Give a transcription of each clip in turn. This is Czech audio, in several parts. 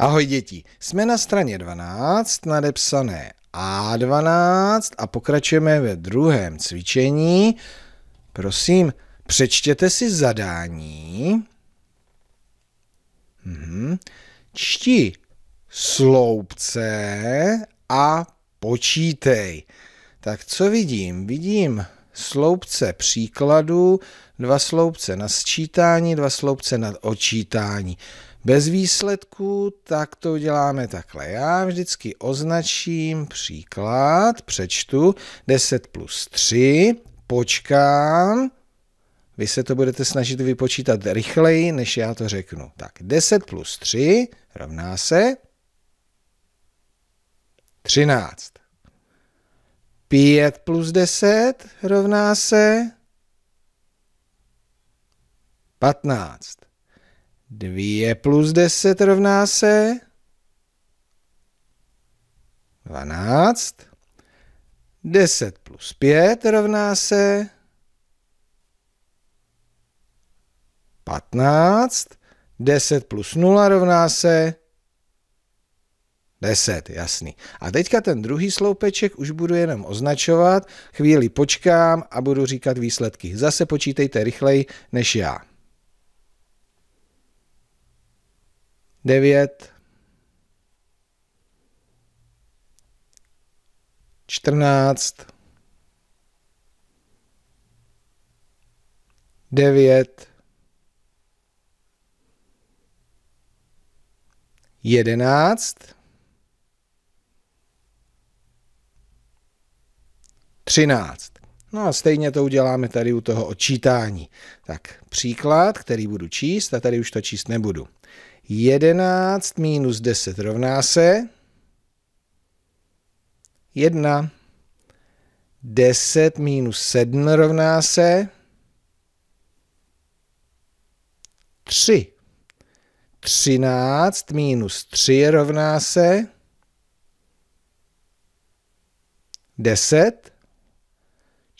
Ahoj děti, jsme na straně 12, nadepsané A12 a pokračujeme ve druhém cvičení. Prosím, přečtěte si zadání. Mhm. Čti sloupce a počítej. Tak co vidím? Vidím sloupce příkladu, dva sloupce na sčítání, dva sloupce na odčítání. Bez výsledku tak to uděláme takhle. Já vždycky označím příklad, přečtu 10 plus 3, počkám, vy se to budete snažit vypočítat rychleji, než já to řeknu. Tak 10 plus 3 rovná se 13. 5 plus 10 rovná se 15. 2 plus 10 rovná se 12. 10 plus 5 rovná se 15. 10 plus 0 rovná se 10, jasný. A teďka ten druhý sloupeček už budu jenom označovat, chvíli počkám a budu říkat výsledky. Zase počítejte rychleji než já. 9, 14, 9, 11, 13. No a stejně to uděláme tady u toho odčítání. Tak příklad, který budu číst, a tady už to číst nebudu. 11 minus 10 rovná se 1. 10 minus 7 rovná se 3. 13 minus 3 rovná se 10.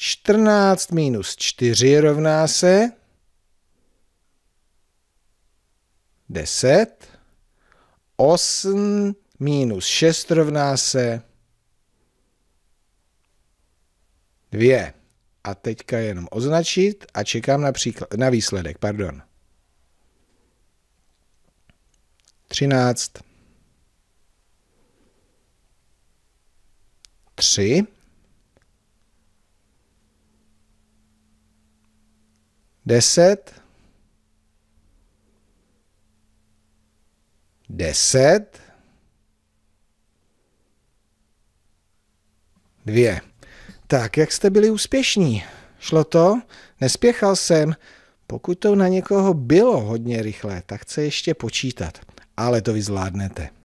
14 minus 4 rovná se 10. 8 minus 6 rovná se 2. A teďka jenom označit a čekám na, příklad, na výsledek. Pardon. 13. 3. deset, deset, dvě. Tak, jak jste byli úspěšní? Šlo to? Nespěchal jsem. Pokud to na někoho bylo hodně rychle, tak chce ještě počítat. Ale to vy zvládnete.